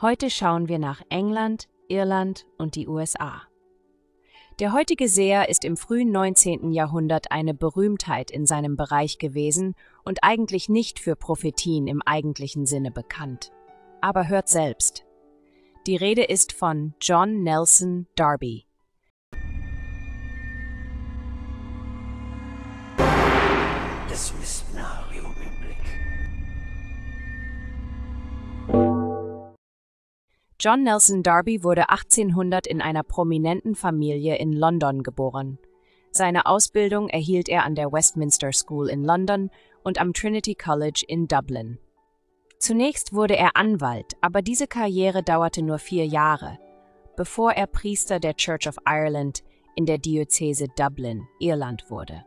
Heute schauen wir nach England, Irland und die USA. Der heutige Seher ist im frühen 19. Jahrhundert eine Berühmtheit in seinem Bereich gewesen und eigentlich nicht für Prophetien im eigentlichen Sinne bekannt. Aber hört selbst. Die Rede ist von John Nelson Darby. John Nelson Darby wurde 1800 in einer prominenten Familie in London geboren. Seine Ausbildung erhielt er an der Westminster School in London und am Trinity College in Dublin. Zunächst wurde er Anwalt, aber diese Karriere dauerte nur vier Jahre, bevor er Priester der Church of Ireland in der Diözese Dublin, Irland wurde.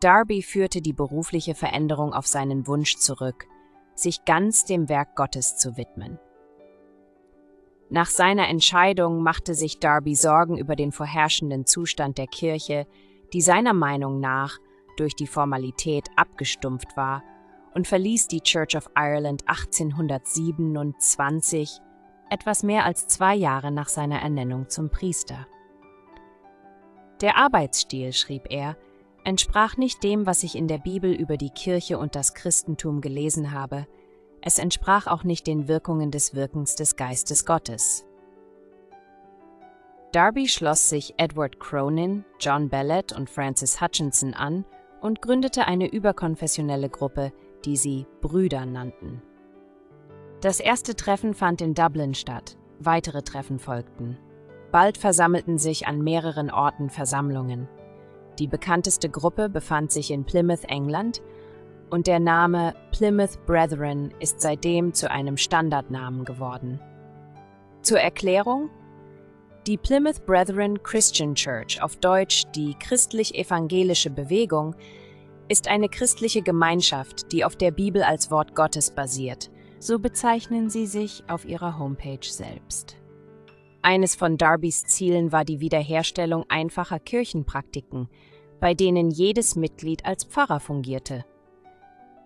Darby führte die berufliche Veränderung auf seinen Wunsch zurück, sich ganz dem Werk Gottes zu widmen. Nach seiner Entscheidung machte sich Darby Sorgen über den vorherrschenden Zustand der Kirche, die seiner Meinung nach durch die Formalität abgestumpft war, und verließ die Church of Ireland 1827, etwas mehr als zwei Jahre nach seiner Ernennung zum Priester. Der Arbeitsstil, schrieb er, entsprach nicht dem, was ich in der Bibel über die Kirche und das Christentum gelesen habe, es entsprach auch nicht den Wirkungen des Wirkens des Geistes Gottes. Darby schloss sich Edward Cronin, John Bellett und Francis Hutchinson an und gründete eine überkonfessionelle Gruppe, die sie Brüder nannten. Das erste Treffen fand in Dublin statt, weitere Treffen folgten. Bald versammelten sich an mehreren Orten Versammlungen. Die bekannteste Gruppe befand sich in Plymouth, England, und der Name Plymouth Brethren ist seitdem zu einem Standardnamen geworden. Zur Erklärung, die Plymouth Brethren Christian Church, auf Deutsch die christlich-evangelische Bewegung, ist eine christliche Gemeinschaft, die auf der Bibel als Wort Gottes basiert. So bezeichnen sie sich auf ihrer Homepage selbst. Eines von Darbys Zielen war die Wiederherstellung einfacher Kirchenpraktiken, bei denen jedes Mitglied als Pfarrer fungierte.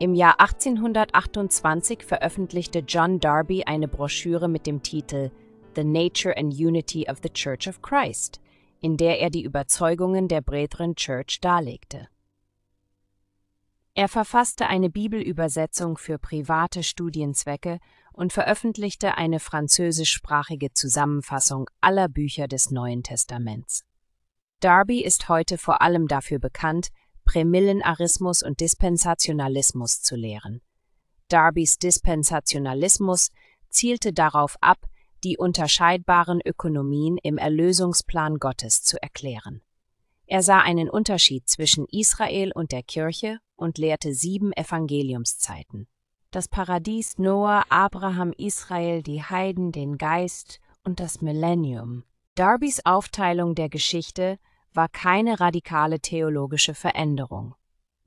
Im Jahr 1828 veröffentlichte John Darby eine Broschüre mit dem Titel The Nature and Unity of the Church of Christ, in der er die Überzeugungen der Brethren Church darlegte. Er verfasste eine Bibelübersetzung für private Studienzwecke und veröffentlichte eine französischsprachige Zusammenfassung aller Bücher des Neuen Testaments. Darby ist heute vor allem dafür bekannt, Prämillenarismus und Dispensationalismus zu lehren. Darbys Dispensationalismus zielte darauf ab, die unterscheidbaren Ökonomien im Erlösungsplan Gottes zu erklären. Er sah einen Unterschied zwischen Israel und der Kirche und lehrte sieben Evangeliumszeiten. Das Paradies Noah, Abraham, Israel, die Heiden, den Geist und das Millennium. Darbys Aufteilung der Geschichte war keine radikale theologische Veränderung.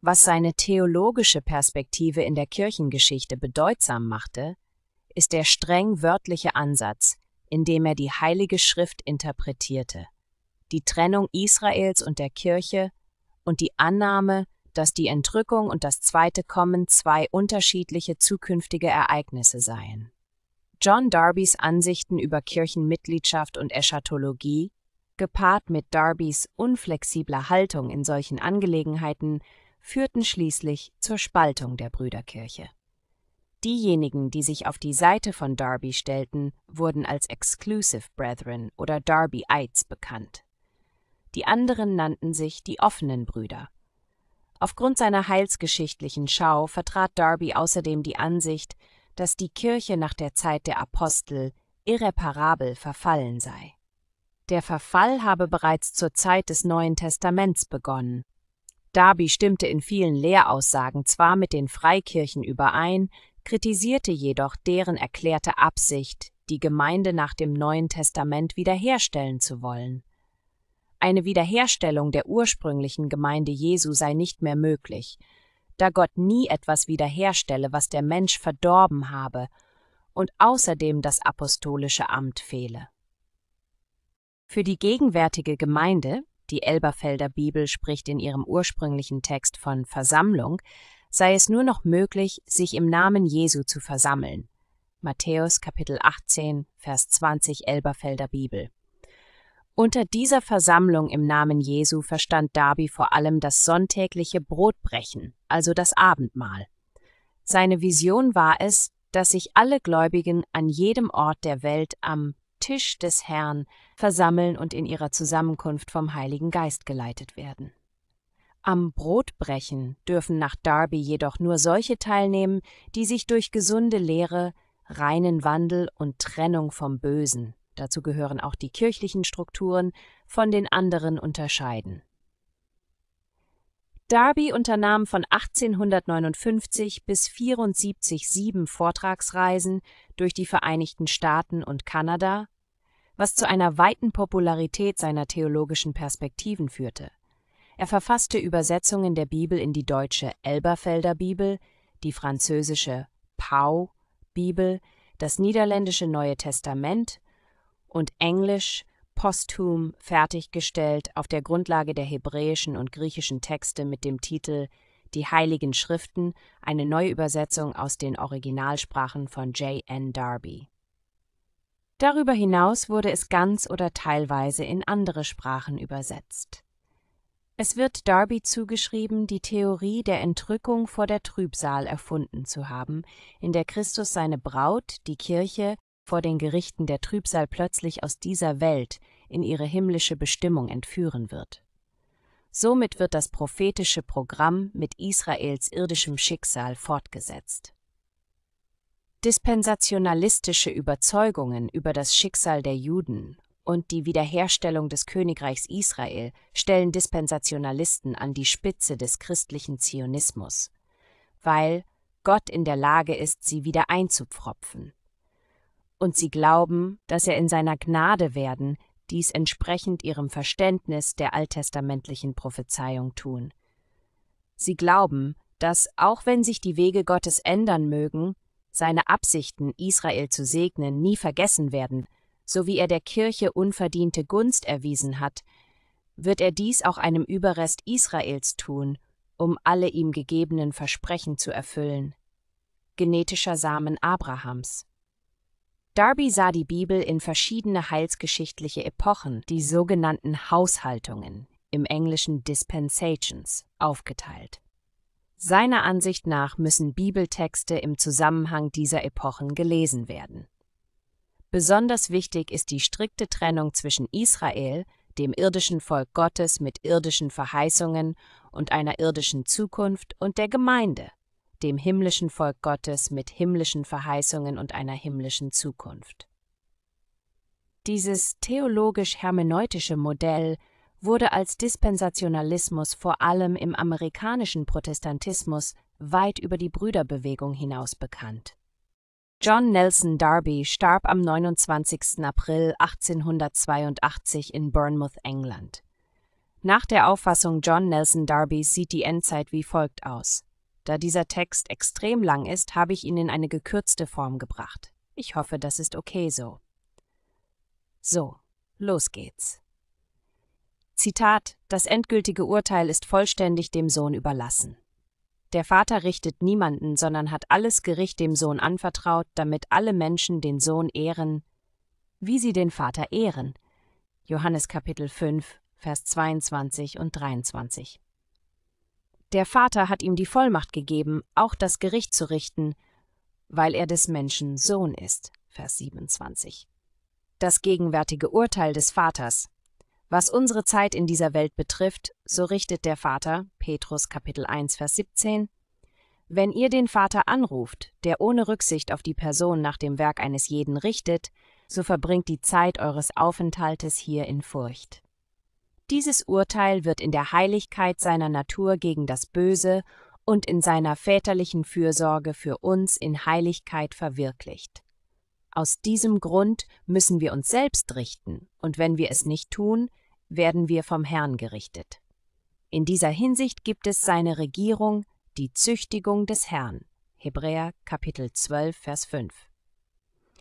Was seine theologische Perspektive in der Kirchengeschichte bedeutsam machte, ist der streng wörtliche Ansatz, in dem er die Heilige Schrift interpretierte, die Trennung Israels und der Kirche und die Annahme, dass die Entrückung und das zweite Kommen zwei unterschiedliche zukünftige Ereignisse seien. John Darbys Ansichten über Kirchenmitgliedschaft und Eschatologie gepaart mit Darbys unflexibler Haltung in solchen Angelegenheiten, führten schließlich zur Spaltung der Brüderkirche. Diejenigen, die sich auf die Seite von Darby stellten, wurden als Exclusive Brethren oder Darbyites bekannt. Die anderen nannten sich die offenen Brüder. Aufgrund seiner heilsgeschichtlichen Schau vertrat Darby außerdem die Ansicht, dass die Kirche nach der Zeit der Apostel irreparabel verfallen sei. Der Verfall habe bereits zur Zeit des Neuen Testaments begonnen. Darby stimmte in vielen Lehraussagen zwar mit den Freikirchen überein, kritisierte jedoch deren erklärte Absicht, die Gemeinde nach dem Neuen Testament wiederherstellen zu wollen. Eine Wiederherstellung der ursprünglichen Gemeinde Jesu sei nicht mehr möglich, da Gott nie etwas wiederherstelle, was der Mensch verdorben habe, und außerdem das apostolische Amt fehle. Für die gegenwärtige Gemeinde, die Elberfelder Bibel spricht in ihrem ursprünglichen Text von Versammlung, sei es nur noch möglich, sich im Namen Jesu zu versammeln. Matthäus Kapitel 18, Vers 20 Elberfelder Bibel. Unter dieser Versammlung im Namen Jesu verstand Darby vor allem das sonntägliche Brotbrechen, also das Abendmahl. Seine Vision war es, dass sich alle Gläubigen an jedem Ort der Welt am Tisch des Herrn versammeln und in ihrer Zusammenkunft vom Heiligen Geist geleitet werden. Am Brotbrechen dürfen nach Darby jedoch nur solche teilnehmen, die sich durch gesunde Lehre, reinen Wandel und Trennung vom Bösen, dazu gehören auch die kirchlichen Strukturen, von den anderen unterscheiden. Darby unternahm von 1859 bis 74 sieben Vortragsreisen durch die Vereinigten Staaten und Kanada was zu einer weiten Popularität seiner theologischen Perspektiven führte. Er verfasste Übersetzungen der Bibel in die deutsche Elberfelder Bibel, die französische Pau Bibel, das niederländische Neue Testament und Englisch posthum fertiggestellt auf der Grundlage der hebräischen und griechischen Texte mit dem Titel Die Heiligen Schriften, eine Neuübersetzung aus den Originalsprachen von J. N. Darby. Darüber hinaus wurde es ganz oder teilweise in andere Sprachen übersetzt. Es wird Darby zugeschrieben, die Theorie der Entrückung vor der Trübsal erfunden zu haben, in der Christus seine Braut, die Kirche, vor den Gerichten der Trübsal plötzlich aus dieser Welt in ihre himmlische Bestimmung entführen wird. Somit wird das prophetische Programm mit Israels irdischem Schicksal fortgesetzt. Dispensationalistische Überzeugungen über das Schicksal der Juden und die Wiederherstellung des Königreichs Israel stellen Dispensationalisten an die Spitze des christlichen Zionismus, weil Gott in der Lage ist, sie wieder einzupfropfen. Und sie glauben, dass er in seiner Gnade werden, dies entsprechend ihrem Verständnis der alttestamentlichen Prophezeiung tun. Sie glauben, dass, auch wenn sich die Wege Gottes ändern mögen, seine Absichten, Israel zu segnen, nie vergessen werden, so wie er der Kirche unverdiente Gunst erwiesen hat, wird er dies auch einem Überrest Israels tun, um alle ihm gegebenen Versprechen zu erfüllen. Genetischer Samen Abrahams. Darby sah die Bibel in verschiedene heilsgeschichtliche Epochen, die sogenannten Haushaltungen, im englischen Dispensations, aufgeteilt. Seiner Ansicht nach müssen Bibeltexte im Zusammenhang dieser Epochen gelesen werden. Besonders wichtig ist die strikte Trennung zwischen Israel, dem irdischen Volk Gottes mit irdischen Verheißungen und einer irdischen Zukunft, und der Gemeinde, dem himmlischen Volk Gottes mit himmlischen Verheißungen und einer himmlischen Zukunft. Dieses theologisch-hermeneutische Modell wurde als Dispensationalismus vor allem im amerikanischen Protestantismus weit über die Brüderbewegung hinaus bekannt. John Nelson Darby starb am 29. April 1882 in Bournemouth, England. Nach der Auffassung John Nelson Darbys sieht die Endzeit wie folgt aus. Da dieser Text extrem lang ist, habe ich ihn in eine gekürzte Form gebracht. Ich hoffe, das ist okay so. So, los geht's. Zitat, das endgültige Urteil ist vollständig dem Sohn überlassen. Der Vater richtet niemanden, sondern hat alles Gericht dem Sohn anvertraut, damit alle Menschen den Sohn ehren, wie sie den Vater ehren. Johannes Kapitel 5, Vers 22 und 23. Der Vater hat ihm die Vollmacht gegeben, auch das Gericht zu richten, weil er des Menschen Sohn ist. Vers 27. Das gegenwärtige Urteil des Vaters was unsere Zeit in dieser Welt betrifft, so richtet der Vater, Petrus Kapitel 1, Vers 17, Wenn ihr den Vater anruft, der ohne Rücksicht auf die Person nach dem Werk eines jeden richtet, so verbringt die Zeit eures Aufenthaltes hier in Furcht. Dieses Urteil wird in der Heiligkeit seiner Natur gegen das Böse und in seiner väterlichen Fürsorge für uns in Heiligkeit verwirklicht. Aus diesem Grund müssen wir uns selbst richten, und wenn wir es nicht tun, werden wir vom Herrn gerichtet. In dieser Hinsicht gibt es seine Regierung, die Züchtigung des Herrn. Hebräer Kapitel 12, Vers 5.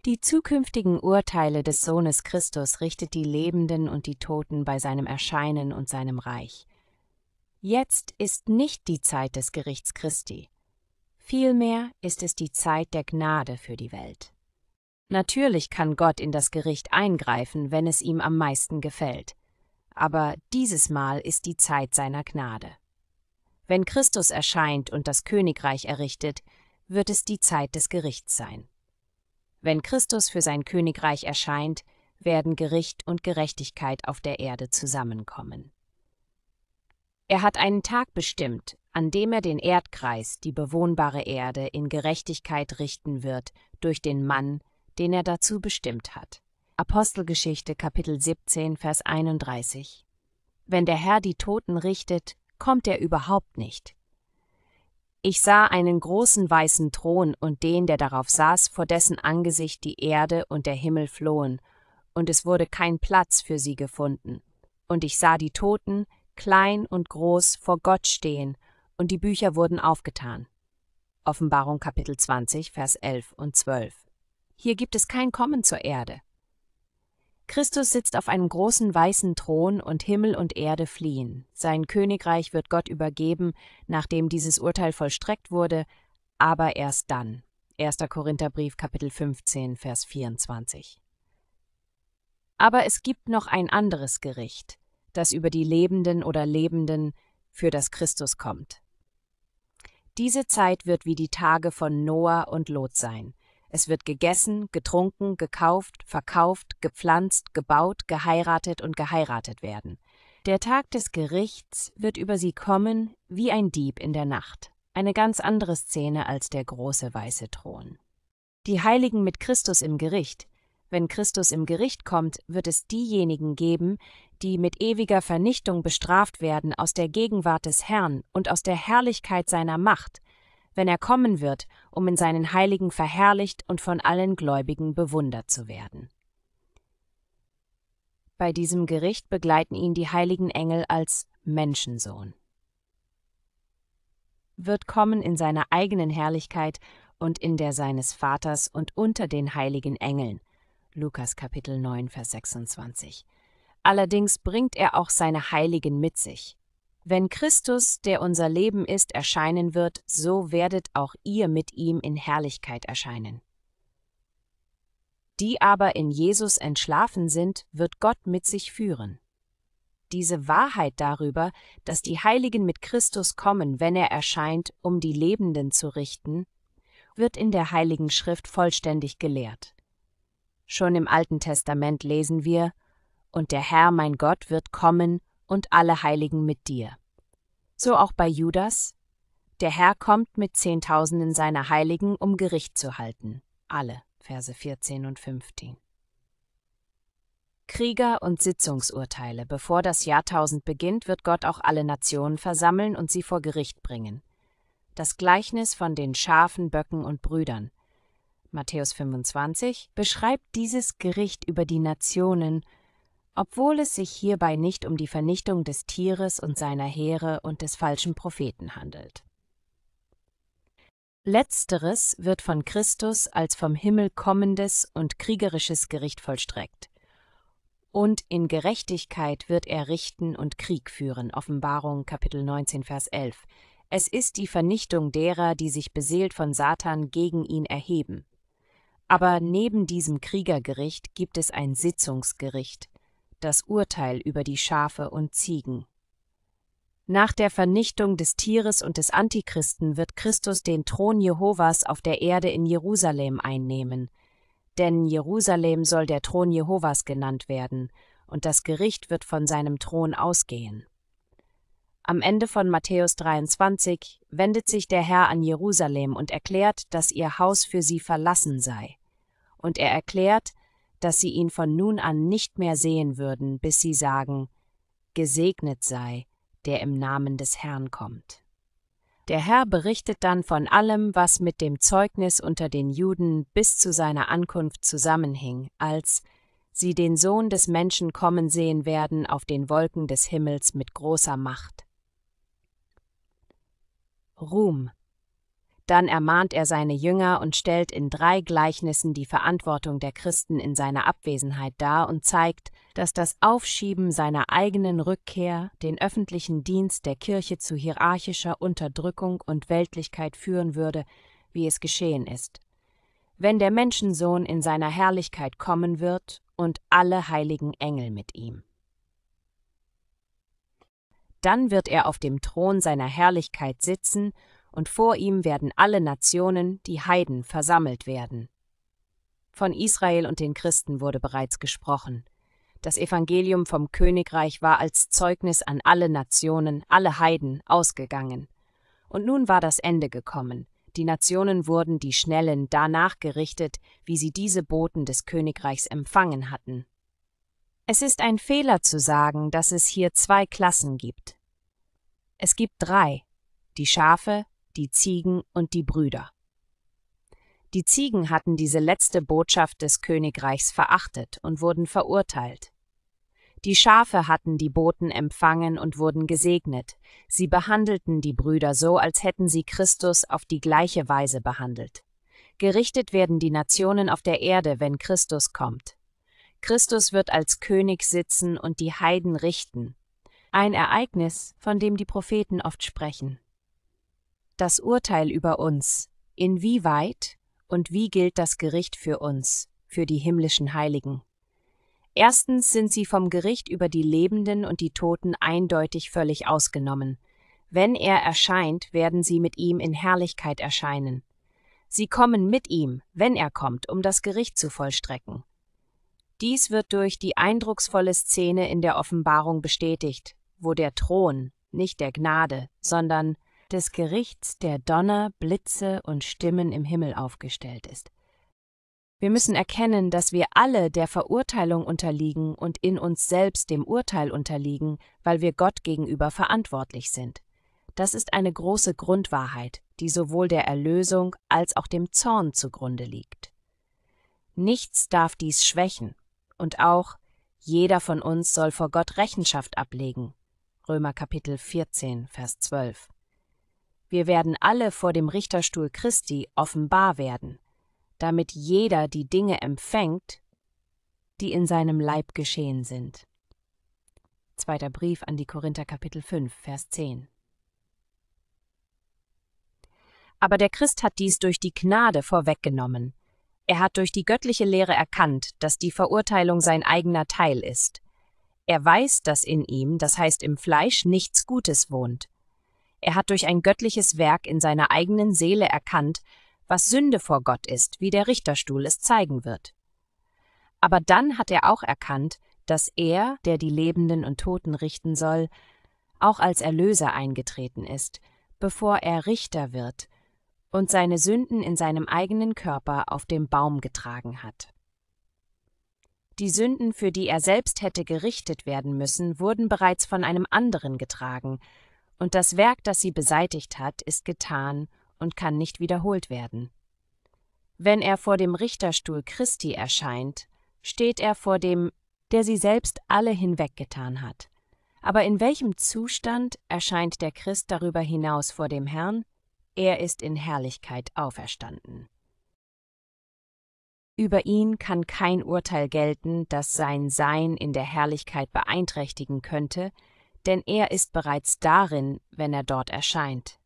Die zukünftigen Urteile des Sohnes Christus richtet die Lebenden und die Toten bei seinem Erscheinen und seinem Reich. Jetzt ist nicht die Zeit des Gerichts Christi. Vielmehr ist es die Zeit der Gnade für die Welt. Natürlich kann Gott in das Gericht eingreifen, wenn es ihm am meisten gefällt. Aber dieses Mal ist die Zeit seiner Gnade. Wenn Christus erscheint und das Königreich errichtet, wird es die Zeit des Gerichts sein. Wenn Christus für sein Königreich erscheint, werden Gericht und Gerechtigkeit auf der Erde zusammenkommen. Er hat einen Tag bestimmt, an dem er den Erdkreis, die bewohnbare Erde, in Gerechtigkeit richten wird durch den Mann, den er dazu bestimmt hat. Apostelgeschichte Kapitel 17 Vers 31 Wenn der Herr die Toten richtet, kommt er überhaupt nicht. Ich sah einen großen weißen Thron und den, der darauf saß, vor dessen Angesicht die Erde und der Himmel flohen, und es wurde kein Platz für sie gefunden. Und ich sah die Toten, klein und groß, vor Gott stehen, und die Bücher wurden aufgetan. Offenbarung Kapitel 20, Vers 11 und 12. Hier gibt es kein Kommen zur Erde. Christus sitzt auf einem großen weißen Thron und Himmel und Erde fliehen. Sein Königreich wird Gott übergeben, nachdem dieses Urteil vollstreckt wurde, aber erst dann. 1. Korintherbrief Kapitel 15 Vers 24. Aber es gibt noch ein anderes Gericht, das über die Lebenden oder Lebenden, für das Christus kommt. Diese Zeit wird wie die Tage von Noah und Lot sein, es wird gegessen, getrunken, gekauft, verkauft, gepflanzt, gebaut, geheiratet und geheiratet werden. Der Tag des Gerichts wird über sie kommen wie ein Dieb in der Nacht. Eine ganz andere Szene als der große weiße Thron. Die Heiligen mit Christus im Gericht. Wenn Christus im Gericht kommt, wird es diejenigen geben, die mit ewiger Vernichtung bestraft werden aus der Gegenwart des Herrn und aus der Herrlichkeit seiner Macht, wenn er kommen wird, um in seinen Heiligen verherrlicht und von allen Gläubigen bewundert zu werden. Bei diesem Gericht begleiten ihn die heiligen Engel als Menschensohn. Wird kommen in seiner eigenen Herrlichkeit und in der seines Vaters und unter den heiligen Engeln. Lukas Kapitel 9, Vers 26. Allerdings bringt er auch seine Heiligen mit sich. Wenn Christus, der unser Leben ist, erscheinen wird, so werdet auch ihr mit ihm in Herrlichkeit erscheinen. Die aber in Jesus entschlafen sind, wird Gott mit sich führen. Diese Wahrheit darüber, dass die Heiligen mit Christus kommen, wenn er erscheint, um die Lebenden zu richten, wird in der Heiligen Schrift vollständig gelehrt. Schon im Alten Testament lesen wir, Und der Herr mein Gott wird kommen und alle Heiligen mit dir. So auch bei Judas. Der Herr kommt mit Zehntausenden seiner Heiligen, um Gericht zu halten. Alle, Verse 14 und 15. Krieger und Sitzungsurteile. Bevor das Jahrtausend beginnt, wird Gott auch alle Nationen versammeln und sie vor Gericht bringen. Das Gleichnis von den Schafen, Böcken und Brüdern. Matthäus 25 beschreibt dieses Gericht über die Nationen obwohl es sich hierbei nicht um die Vernichtung des Tieres und seiner Heere und des falschen Propheten handelt. Letzteres wird von Christus als vom Himmel kommendes und kriegerisches Gericht vollstreckt. Und in Gerechtigkeit wird er richten und Krieg führen. Offenbarung Kapitel 19 Vers 11. Es ist die Vernichtung derer, die sich beseelt von Satan gegen ihn erheben. Aber neben diesem Kriegergericht gibt es ein Sitzungsgericht, das Urteil über die Schafe und Ziegen. Nach der Vernichtung des Tieres und des Antichristen wird Christus den Thron Jehovas auf der Erde in Jerusalem einnehmen, denn Jerusalem soll der Thron Jehovas genannt werden, und das Gericht wird von seinem Thron ausgehen. Am Ende von Matthäus 23 wendet sich der Herr an Jerusalem und erklärt, dass ihr Haus für sie verlassen sei. Und er erklärt, dass sie ihn von nun an nicht mehr sehen würden, bis sie sagen, Gesegnet sei, der im Namen des Herrn kommt. Der Herr berichtet dann von allem, was mit dem Zeugnis unter den Juden bis zu seiner Ankunft zusammenhing, als sie den Sohn des Menschen kommen sehen werden auf den Wolken des Himmels mit großer Macht. Ruhm dann ermahnt er seine Jünger und stellt in drei Gleichnissen die Verantwortung der Christen in seiner Abwesenheit dar und zeigt, dass das Aufschieben seiner eigenen Rückkehr den öffentlichen Dienst der Kirche zu hierarchischer Unterdrückung und Weltlichkeit führen würde, wie es geschehen ist. Wenn der Menschensohn in seiner Herrlichkeit kommen wird und alle heiligen Engel mit ihm. Dann wird er auf dem Thron seiner Herrlichkeit sitzen und vor ihm werden alle Nationen, die Heiden, versammelt werden. Von Israel und den Christen wurde bereits gesprochen. Das Evangelium vom Königreich war als Zeugnis an alle Nationen, alle Heiden ausgegangen. Und nun war das Ende gekommen. Die Nationen wurden die Schnellen danach gerichtet, wie sie diese Boten des Königreichs empfangen hatten. Es ist ein Fehler zu sagen, dass es hier zwei Klassen gibt. Es gibt drei, die Schafe, die Ziegen und die Brüder. Die Ziegen hatten diese letzte Botschaft des Königreichs verachtet und wurden verurteilt. Die Schafe hatten die Boten empfangen und wurden gesegnet. Sie behandelten die Brüder so, als hätten sie Christus auf die gleiche Weise behandelt. Gerichtet werden die Nationen auf der Erde, wenn Christus kommt. Christus wird als König sitzen und die Heiden richten. Ein Ereignis, von dem die Propheten oft sprechen das Urteil über uns, inwieweit und wie gilt das Gericht für uns, für die himmlischen Heiligen. Erstens sind sie vom Gericht über die Lebenden und die Toten eindeutig völlig ausgenommen. Wenn er erscheint, werden sie mit ihm in Herrlichkeit erscheinen. Sie kommen mit ihm, wenn er kommt, um das Gericht zu vollstrecken. Dies wird durch die eindrucksvolle Szene in der Offenbarung bestätigt, wo der Thron, nicht der Gnade, sondern des Gerichts der Donner, Blitze und Stimmen im Himmel aufgestellt ist. Wir müssen erkennen, dass wir alle der Verurteilung unterliegen und in uns selbst dem Urteil unterliegen, weil wir Gott gegenüber verantwortlich sind. Das ist eine große Grundwahrheit, die sowohl der Erlösung als auch dem Zorn zugrunde liegt. Nichts darf dies schwächen, und auch jeder von uns soll vor Gott Rechenschaft ablegen. Römer Kapitel 14, Vers 12. Wir werden alle vor dem Richterstuhl Christi offenbar werden, damit jeder die Dinge empfängt, die in seinem Leib geschehen sind. Zweiter Brief an die Korinther Kapitel 5, Vers 10. Aber der Christ hat dies durch die Gnade vorweggenommen. Er hat durch die göttliche Lehre erkannt, dass die Verurteilung sein eigener Teil ist. Er weiß, dass in ihm, das heißt im Fleisch, nichts Gutes wohnt. Er hat durch ein göttliches Werk in seiner eigenen Seele erkannt, was Sünde vor Gott ist, wie der Richterstuhl es zeigen wird. Aber dann hat er auch erkannt, dass er, der die Lebenden und Toten richten soll, auch als Erlöser eingetreten ist, bevor er Richter wird und seine Sünden in seinem eigenen Körper auf dem Baum getragen hat. Die Sünden, für die er selbst hätte gerichtet werden müssen, wurden bereits von einem anderen getragen, und das Werk, das sie beseitigt hat, ist getan und kann nicht wiederholt werden. Wenn er vor dem Richterstuhl Christi erscheint, steht er vor dem, der sie selbst alle hinweggetan hat. Aber in welchem Zustand erscheint der Christ darüber hinaus vor dem Herrn? Er ist in Herrlichkeit auferstanden. Über ihn kann kein Urteil gelten, das sein Sein in der Herrlichkeit beeinträchtigen könnte, denn er ist bereits darin, wenn er dort erscheint.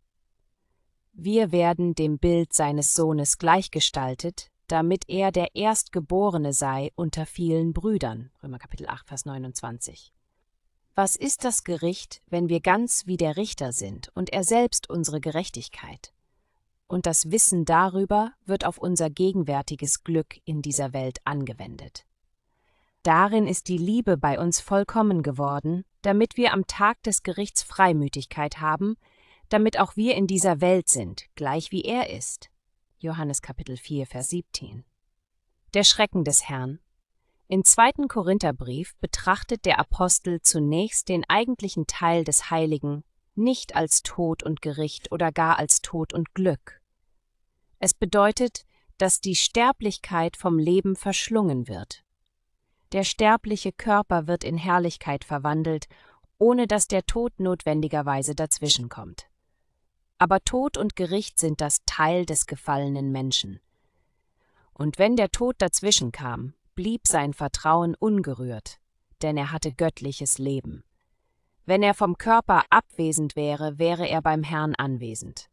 Wir werden dem Bild seines Sohnes gleichgestaltet, damit er der Erstgeborene sei unter vielen Brüdern. Römer Kapitel 8, Vers 29. Was ist das Gericht, wenn wir ganz wie der Richter sind und er selbst unsere Gerechtigkeit? Und das Wissen darüber wird auf unser gegenwärtiges Glück in dieser Welt angewendet. Darin ist die Liebe bei uns vollkommen geworden, damit wir am Tag des Gerichts Freimütigkeit haben, damit auch wir in dieser Welt sind, gleich wie er ist. Johannes Kapitel 4, Vers 17. Der Schrecken des Herrn. Im zweiten Korintherbrief betrachtet der Apostel zunächst den eigentlichen Teil des Heiligen nicht als Tod und Gericht oder gar als Tod und Glück. Es bedeutet, dass die Sterblichkeit vom Leben verschlungen wird. Der sterbliche Körper wird in Herrlichkeit verwandelt, ohne dass der Tod notwendigerweise dazwischenkommt. Aber Tod und Gericht sind das Teil des gefallenen Menschen. Und wenn der Tod dazwischenkam, blieb sein Vertrauen ungerührt, denn er hatte göttliches Leben. Wenn er vom Körper abwesend wäre, wäre er beim Herrn anwesend.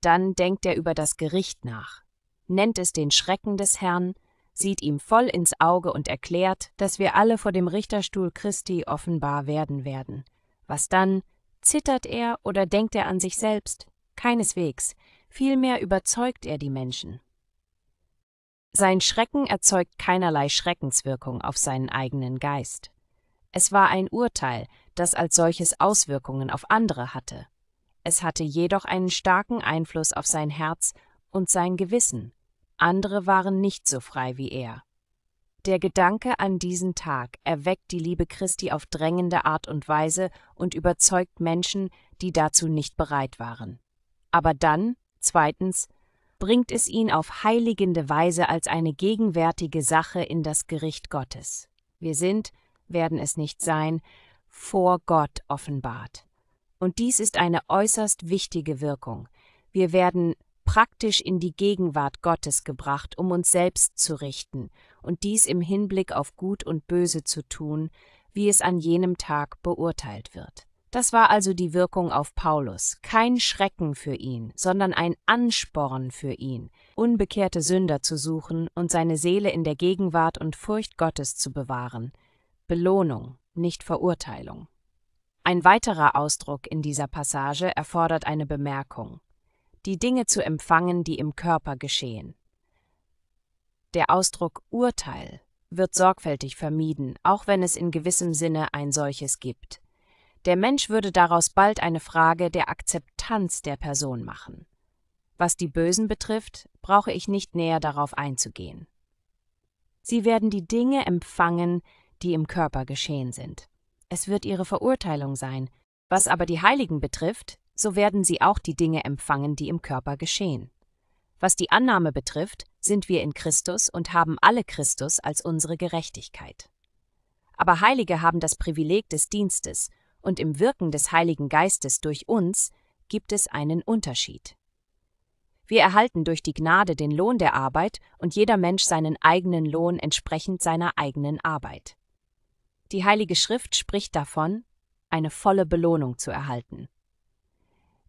Dann denkt er über das Gericht nach, nennt es den Schrecken des Herrn, sieht ihm voll ins Auge und erklärt, dass wir alle vor dem Richterstuhl Christi offenbar werden werden. Was dann? Zittert er oder denkt er an sich selbst? Keineswegs, vielmehr überzeugt er die Menschen. Sein Schrecken erzeugt keinerlei Schreckenswirkung auf seinen eigenen Geist. Es war ein Urteil, das als solches Auswirkungen auf andere hatte. Es hatte jedoch einen starken Einfluss auf sein Herz und sein Gewissen andere waren nicht so frei wie er. Der Gedanke an diesen Tag erweckt die Liebe Christi auf drängende Art und Weise und überzeugt Menschen, die dazu nicht bereit waren. Aber dann, zweitens, bringt es ihn auf heiligende Weise als eine gegenwärtige Sache in das Gericht Gottes. Wir sind, werden es nicht sein, vor Gott offenbart. Und dies ist eine äußerst wichtige Wirkung. Wir werden praktisch in die Gegenwart Gottes gebracht, um uns selbst zu richten und dies im Hinblick auf Gut und Böse zu tun, wie es an jenem Tag beurteilt wird. Das war also die Wirkung auf Paulus, kein Schrecken für ihn, sondern ein Ansporn für ihn, unbekehrte Sünder zu suchen und seine Seele in der Gegenwart und Furcht Gottes zu bewahren, Belohnung, nicht Verurteilung. Ein weiterer Ausdruck in dieser Passage erfordert eine Bemerkung die Dinge zu empfangen, die im Körper geschehen. Der Ausdruck Urteil wird sorgfältig vermieden, auch wenn es in gewissem Sinne ein solches gibt. Der Mensch würde daraus bald eine Frage der Akzeptanz der Person machen. Was die Bösen betrifft, brauche ich nicht näher darauf einzugehen. Sie werden die Dinge empfangen, die im Körper geschehen sind. Es wird ihre Verurteilung sein. Was aber die Heiligen betrifft, so werden sie auch die Dinge empfangen, die im Körper geschehen. Was die Annahme betrifft, sind wir in Christus und haben alle Christus als unsere Gerechtigkeit. Aber Heilige haben das Privileg des Dienstes, und im Wirken des Heiligen Geistes durch uns gibt es einen Unterschied. Wir erhalten durch die Gnade den Lohn der Arbeit und jeder Mensch seinen eigenen Lohn entsprechend seiner eigenen Arbeit. Die Heilige Schrift spricht davon, eine volle Belohnung zu erhalten.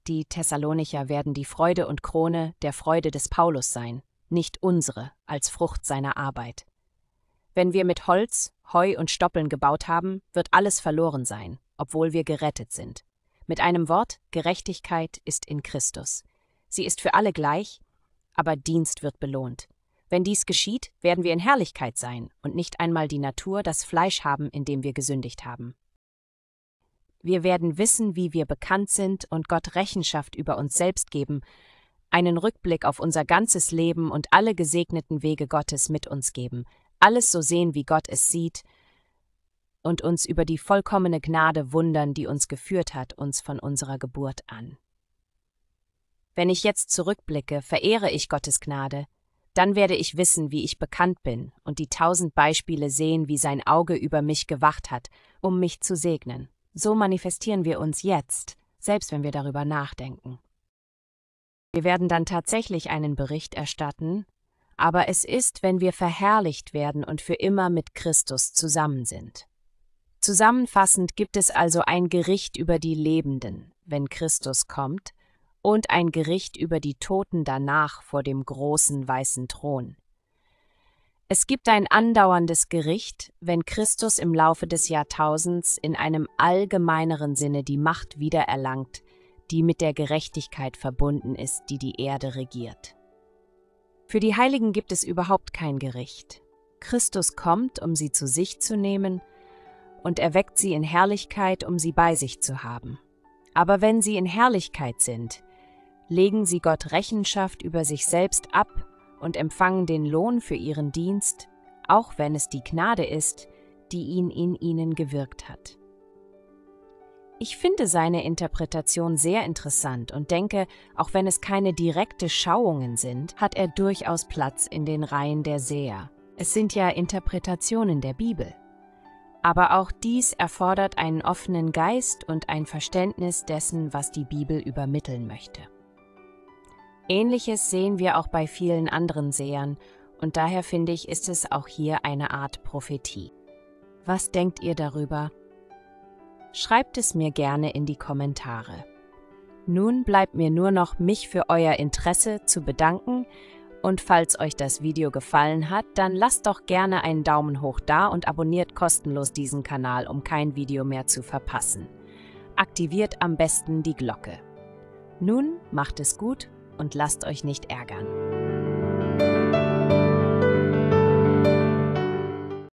Die Thessalonicher werden die Freude und Krone der Freude des Paulus sein, nicht unsere, als Frucht seiner Arbeit. Wenn wir mit Holz, Heu und Stoppeln gebaut haben, wird alles verloren sein, obwohl wir gerettet sind. Mit einem Wort, Gerechtigkeit ist in Christus. Sie ist für alle gleich, aber Dienst wird belohnt. Wenn dies geschieht, werden wir in Herrlichkeit sein und nicht einmal die Natur das Fleisch haben, in dem wir gesündigt haben. Wir werden wissen, wie wir bekannt sind und Gott Rechenschaft über uns selbst geben, einen Rückblick auf unser ganzes Leben und alle gesegneten Wege Gottes mit uns geben, alles so sehen, wie Gott es sieht, und uns über die vollkommene Gnade wundern, die uns geführt hat, uns von unserer Geburt an. Wenn ich jetzt zurückblicke, verehre ich Gottes Gnade, dann werde ich wissen, wie ich bekannt bin, und die tausend Beispiele sehen, wie sein Auge über mich gewacht hat, um mich zu segnen. So manifestieren wir uns jetzt, selbst wenn wir darüber nachdenken. Wir werden dann tatsächlich einen Bericht erstatten, aber es ist, wenn wir verherrlicht werden und für immer mit Christus zusammen sind. Zusammenfassend gibt es also ein Gericht über die Lebenden, wenn Christus kommt, und ein Gericht über die Toten danach vor dem großen weißen Thron. Es gibt ein andauerndes Gericht, wenn Christus im Laufe des Jahrtausends in einem allgemeineren Sinne die Macht wiedererlangt, die mit der Gerechtigkeit verbunden ist, die die Erde regiert. Für die Heiligen gibt es überhaupt kein Gericht. Christus kommt, um sie zu sich zu nehmen, und erweckt sie in Herrlichkeit, um sie bei sich zu haben. Aber wenn sie in Herrlichkeit sind, legen sie Gott Rechenschaft über sich selbst ab und empfangen den Lohn für ihren Dienst, auch wenn es die Gnade ist, die ihn in ihnen gewirkt hat. Ich finde seine Interpretation sehr interessant und denke, auch wenn es keine direkte Schauungen sind, hat er durchaus Platz in den Reihen der Seher. Es sind ja Interpretationen der Bibel. Aber auch dies erfordert einen offenen Geist und ein Verständnis dessen, was die Bibel übermitteln möchte. Ähnliches sehen wir auch bei vielen anderen Sehern und daher finde ich, ist es auch hier eine Art Prophetie. Was denkt ihr darüber? Schreibt es mir gerne in die Kommentare. Nun bleibt mir nur noch, mich für euer Interesse zu bedanken und falls euch das Video gefallen hat, dann lasst doch gerne einen Daumen hoch da und abonniert kostenlos diesen Kanal, um kein Video mehr zu verpassen. Aktiviert am besten die Glocke. Nun macht es gut und lasst euch nicht ärgern.